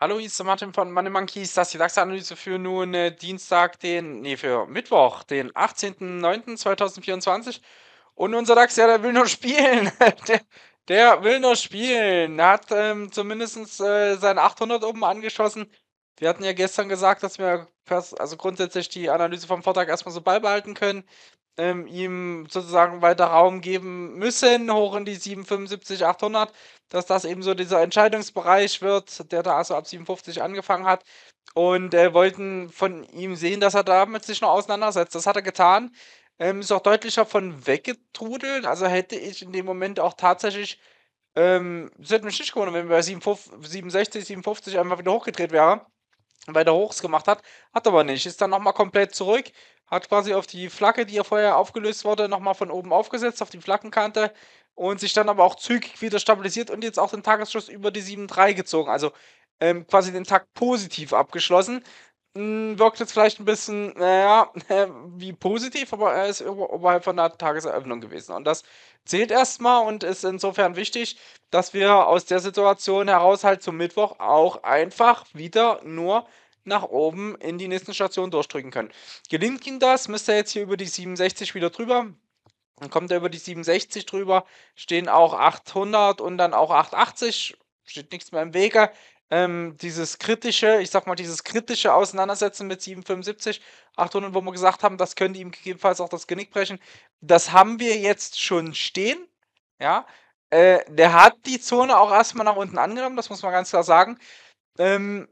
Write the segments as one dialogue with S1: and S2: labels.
S1: Hallo, hier ist der Martin von Money Monkeys. Das ist die DAX-Analyse für nun äh, Dienstag, den, nee, für Mittwoch, den 18.09.2024. Und unser DAX, ja, der will nur spielen. der, der, will nur spielen. Er hat ähm, zumindest äh, sein 800 oben angeschossen. Wir hatten ja gestern gesagt, dass wir also grundsätzlich die Analyse vom Vortag erstmal so beibehalten können ähm, ihm sozusagen weiter Raum geben müssen, hoch in die 775, 800, dass das eben so dieser Entscheidungsbereich wird, der da also ab 57 angefangen hat und äh, wollten von ihm sehen, dass er damit sich noch auseinandersetzt. Das hat er getan. Ähm, ist auch deutlicher von weggetrudelt. Also hätte ich in dem Moment auch tatsächlich, ähm, es hätte mich nicht gewundert, wenn wir bei 67, 57 einfach wieder hochgedreht wäre weiter hochs gemacht hat, hat aber nicht, ist dann nochmal komplett zurück, hat quasi auf die Flagge, die ja vorher aufgelöst wurde, nochmal von oben aufgesetzt, auf die Flaggenkante und sich dann aber auch zügig wieder stabilisiert und jetzt auch den Tagesschuss über die 7-3 gezogen, also ähm, quasi den Tag positiv abgeschlossen. Hm, wirkt jetzt vielleicht ein bisschen, naja, wie positiv, aber er ist oberhalb von der Tageseröffnung gewesen. Und das zählt erstmal und ist insofern wichtig, dass wir aus der Situation heraus halt zum Mittwoch auch einfach wieder nur nach oben in die nächsten Stationen durchdrücken können. Gelingt ihm das, müsste er jetzt hier über die 67 wieder drüber. Dann kommt er über die 67 drüber, stehen auch 800 und dann auch 880 steht nichts mehr im Wege ähm, dieses kritische, ich sag mal, dieses kritische Auseinandersetzen mit 775, 800, wo wir gesagt haben, das könnte ihm gegebenenfalls auch das Genick brechen. Das haben wir jetzt schon stehen. Ja, äh, der hat die Zone auch erstmal nach unten angenommen, das muss man ganz klar sagen. Ähm,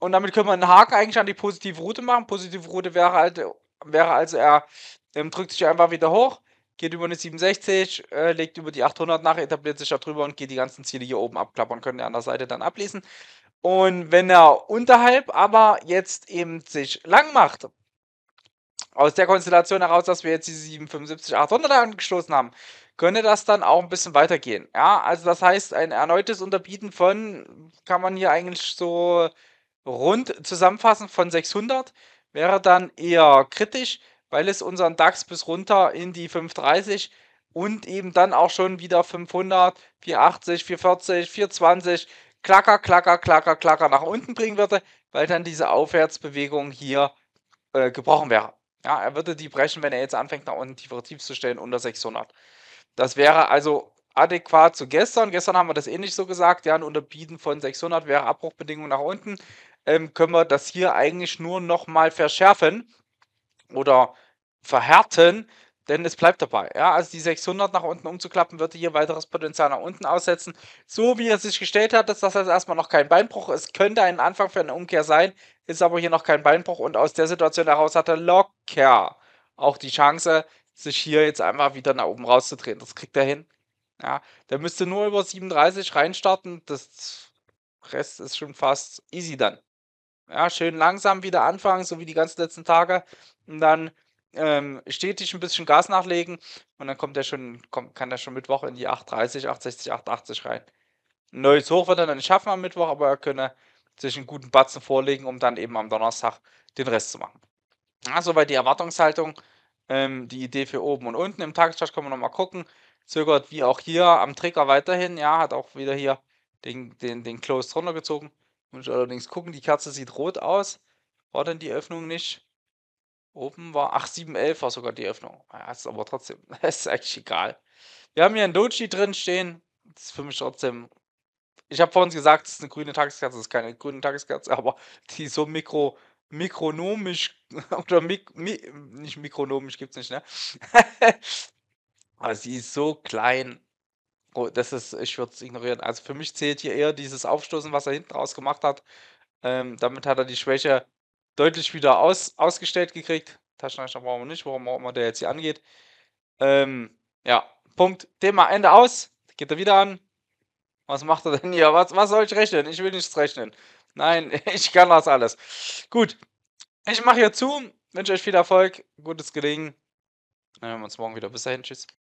S1: und damit können wir einen Haken eigentlich an die positive Route machen. Positive Route wäre, halt, wäre also, er ähm, drückt sich einfach wieder hoch, geht über eine 760, äh, legt über die 800 nach, etabliert sich da drüber und geht die ganzen Ziele hier oben abklappern, können ihr an der Seite dann ablesen. Und wenn er unterhalb aber jetzt eben sich lang macht, aus der Konstellation heraus, dass wir jetzt die 775 800 angestoßen haben, könnte das dann auch ein bisschen weitergehen. Ja, also das heißt, ein erneutes Unterbieten von, kann man hier eigentlich so rund zusammenfassen, von 600 wäre dann eher kritisch weil es unseren DAX bis runter in die 530 und eben dann auch schon wieder 500, 480, 440, 420 klacker, klacker, klacker, klacker nach unten bringen würde, weil dann diese Aufwärtsbewegung hier äh, gebrochen wäre. Ja, er würde die brechen, wenn er jetzt anfängt, nach unten tiefer tief zu stellen, unter 600. Das wäre also adäquat zu gestern. Gestern haben wir das ähnlich so gesagt. Ja, ein Unterbieten von 600 wäre Abbruchbedingung nach unten. Ähm, können wir das hier eigentlich nur nochmal verschärfen oder verhärten, denn es bleibt dabei. Ja, also die 600 nach unten umzuklappen, würde hier weiteres Potenzial nach unten aussetzen. So wie er sich gestellt hat, ist das jetzt erstmal noch kein Beinbruch. Es könnte ein Anfang für eine Umkehr sein, ist aber hier noch kein Beinbruch und aus der Situation heraus hat er locker auch die Chance, sich hier jetzt einfach wieder nach oben rauszudrehen. Das kriegt er hin. Ja, der müsste nur über 37 reinstarten. Das Rest ist schon fast easy dann. Ja, schön langsam wieder anfangen, so wie die ganzen letzten Tage. Und dann ähm, stetig ein bisschen Gas nachlegen und dann kommt er schon, kommt, kann er schon Mittwoch in die 830, 860, 880 rein. Ein neues Hoch wird er dann nicht schaffen am Mittwoch, aber er könne sich einen guten Batzen vorlegen, um dann eben am Donnerstag den Rest zu machen. Ja, soweit die Erwartungshaltung, ähm, die Idee für oben und unten. Im Tageschart können wir nochmal gucken. Zögert wie auch hier am Trigger weiterhin, ja, hat auch wieder hier den, den, den Close runtergezogen. Muss ich allerdings gucken, die Kerze sieht rot aus. War denn die Öffnung nicht? Oben war 8711 war sogar die Öffnung. Ja, ist aber trotzdem, ist eigentlich egal. Wir haben hier einen Doji drin stehen. Das ist für mich trotzdem. Ich habe vorhin gesagt, es ist eine grüne Tageskerze, es ist keine grüne Tageskerze, aber die so mikro, mikronomisch oder mik, mi, nicht mikronomisch gibt es nicht, ne? aber sie ist so klein. Oh, das ist, ich würde es ignorieren. Also für mich zählt hier eher dieses Aufstoßen, was er hinten raus gemacht hat. Ähm, damit hat er die Schwäche deutlich wieder aus, ausgestellt gekriegt. Taschenrechner brauchen wir nicht, warum auch immer der jetzt hier angeht. Ähm, ja, Punkt. Thema Ende aus. Geht er wieder an. Was macht er denn hier? Was, was soll ich rechnen? Ich will nichts rechnen. Nein, ich kann das alles. Gut. Ich mache hier zu. Wünsche euch viel Erfolg. Gutes Gelingen. Dann hören wir uns morgen wieder. Bis dahin. Tschüss.